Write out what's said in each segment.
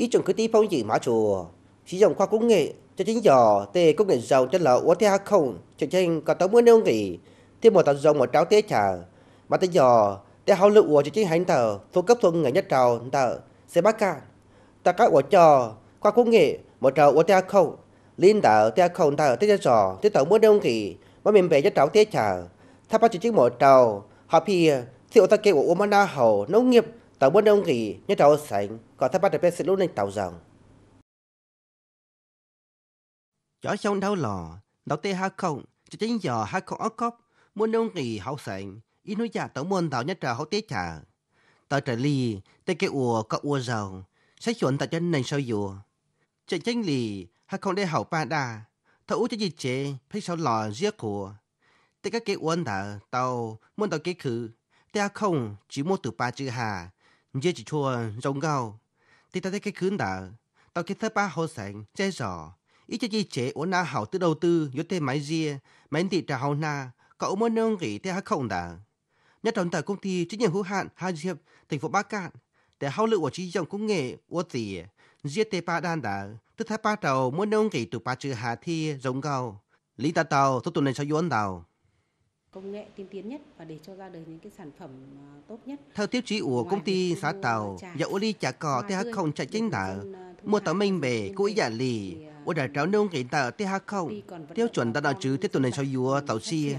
ý chuẩn cứ tí phong dị mã chùa sử dụng khoa công nghệ cho chính giờ tê công nghệ giàu chất là ủa thế không cho tranh có tống mưa nêu nghỉ thêm một tạo dòng một tráo tế trà mà tới giờ tê hao lựa ủa cho chính hành tờ phụ cấp thuận ngày nhất trào tờ sẽ bắt cả ta các ủa trò khoa công nghệ một trào ủa thế không liên tờ tê không tờ tê trò tê tạo mưa nêu nghỉ mà mình về cho tráo tế trà tháp bắt chính một trào họ phi thiệu ta kêu ủa mà na hầu nông nghiệp tàu bốn ông gỉ như tàu sảnh có tháp bắt được bên lúc nên tàu dòng gió sông đau lò đầu tê hai không cho đến giờ hai không ốc cốc muốn đông kỳ hậu sảnh ít nuôi giả tàu môn tàu nhất trời hậu tê trả tàu trở ly tê cái ùa có ùa dầu sẽ chuẩn tàu chân nành sâu dùa chạy tranh lì hai không để hậu ba đà thấu ú cho gì chế phải sau lò giết của tê các cái uốn tàu tàu muốn tàu cái khử tê không chỉ mua từ ba chữ hà giờ chỉ chua rong gạo thì ta thấy cái khứ đã tao cái thứ ba hồ sảnh che rõ ít cho chi chế ổn na hảo tư đầu tư yếu thêm máy gì máy tị trà hậu na cậu muốn nông nghỉ thế hắc không đã nhất trọng tại công ty trách nhiệm hữu hạn Hà Diệp thành phố Bắc Cạn để hậu lự của chi dòng công nghệ ô tỷ giết tê ba đan đã tức thái ba đầu muốn nông nghỉ từ ba chữ hà thi rong gạo lý ta tàu tôi tuần này sao yuan tàu công nghệ tiên tiến nhất và để cho ra đời những cái sản phẩm à, tốt nhất. Theo tiêu chí của công ty xã tàu, dầu ô ly chả cỏ TH0 chạy chính nở, à, mua tàu minh bề, cũi giả lì, ô à, đã tráo nông kỳ tờ TH0, tiêu chuẩn đã đạo chứ tiếp tục nền sau dùa tàu xia.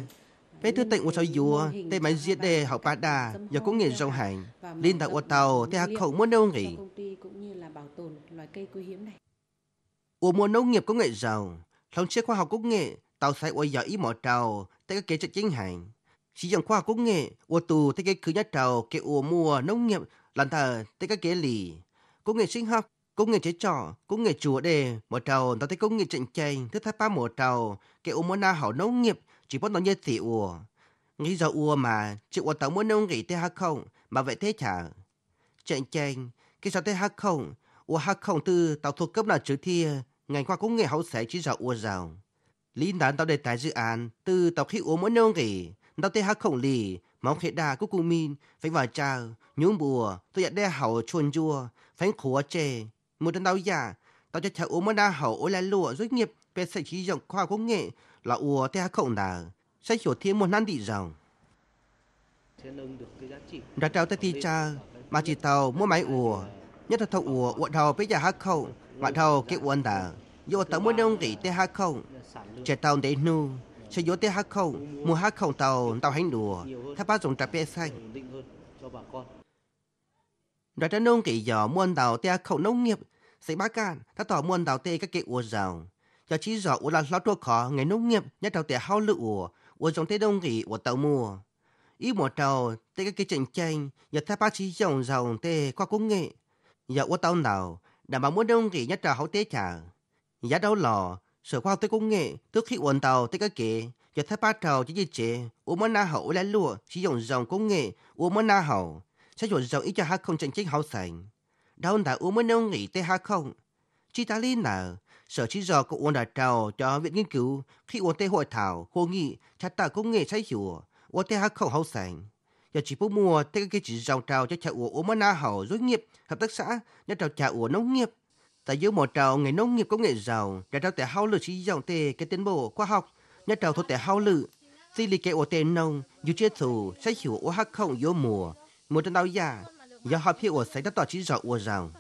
Về thứ tịnh của sau dùa, tê máy diệt đề học ba đà, và cũng nghệ dòng hành, liên tàu của tàu TH0 muốn nông nghỉ. Công ty cũng như là bảo tồn loài cây quý hiếm này. Ủa mùa nông nghiệp công nghệ giàu, thống chiếc khoa học công nghệ, tàu sai ô giờ ý mỏ trào, tại các kế trợ chính hành. chỉ dòng khoa công nghệ, ua tù tại cái cứ nhất trầu, cái ua mùa, nông nghiệp, làn thờ tại các kế lì. Công nghệ sinh học, công nghệ chế trọ, công nghệ chùa đề, một trầu, tao tại công nghệ trận chanh, thứ thái ba một trầu, cái ua mùa na hảo nông nghiệp, chỉ bắt nó như thị ua. Nghĩ do ua mà, chịu ua tao muốn nông nghỉ tê hắc không, mà vậy thế chả. Trận chanh, cái sao tê hắc không, ua hắc không tư tao thuộc cấp nào chữ thi, ngành khoa công nghệ hậu sẽ chỉ giàu ua giàu. Lý đàn tao đề tài dự án, từ tao khi uống mỗi nông kỳ tao tê hát khổng lì, máu khế đà của cung min, phải vào trào, nhúng bùa, tôi nhận đe hậu chuồn chua, phải khổ chê. Một đàn tao già tao cho cháu uống mỗi đa hậu ối lại lụa, doanh nghiệp, về sạch khí dòng khoa công nghệ, là ùa tê hát khổng đà, sẽ hiểu thêm một năn đi dòng. Đã trao tới tì cha, mà chỉ tàu mua máy ùa, nhất là thầu ùa, uộn đầu bây giờ hát khẩu, ngoại thầu cái uộn đà yo tàu muốn đông tỷ tê ha không chạy tàu để nu sẽ yo tê ha không mua ha không tàu tàu hành đùa thay ba dùng trà bê xanh đã đã nông kỳ giờ muôn tàu tê khẩu nông nghiệp sẽ bá can ta tỏ muôn tàu tê các kệ ua giàu giờ chỉ giờ ua là lo tua khó ngày nông nghiệp nhất tàu tê hao lự ua ua giống tê đông kỳ ua tàu mua ý một tàu tê các kệ trận tranh giờ thay ba chỉ dòng giàu tê qua công nghệ giờ ua tàu nào đảm bảo muốn đông kỳ nhất tàu hậu tê chả giá đau lò sở khoa tới công nghệ trước khi uốn tàu tới các kế cho thấy ba tàu chỉ chế uống mới na hậu lá lụa sử dụng dòng công nghệ uống mới na hậu sẽ dùng dòng ít cho hai không tranh chính hậu sành đau đã uống mới nông nghỉ tới hai không chỉ ta lên nào sở chỉ do cũng uống đã tàu cho viện nghiên cứu khi uống tới hội thảo hội nghị chặt tạo công nghệ sai hiểu uống tới hai không hậu sành giờ chỉ bốc mua tới các cái chỉ dòng tàu cho trà uống uống món na hậu doanh nghiệp hợp tác xã nhà tàu trà uống nông nghiệp tại giữa một trào ngành nông nghiệp công nghệ giàu đã trao tại hao lực sử dụng tê cái tiến bộ khoa học nhà trào thuộc tại hao lực xí lì cái ô tê nông dù chết thủ sẽ hiểu ô hắc không yếu mùa một trận đau già do họ hiểu ô sẽ đáp tỏ chỉ rõ ô rằng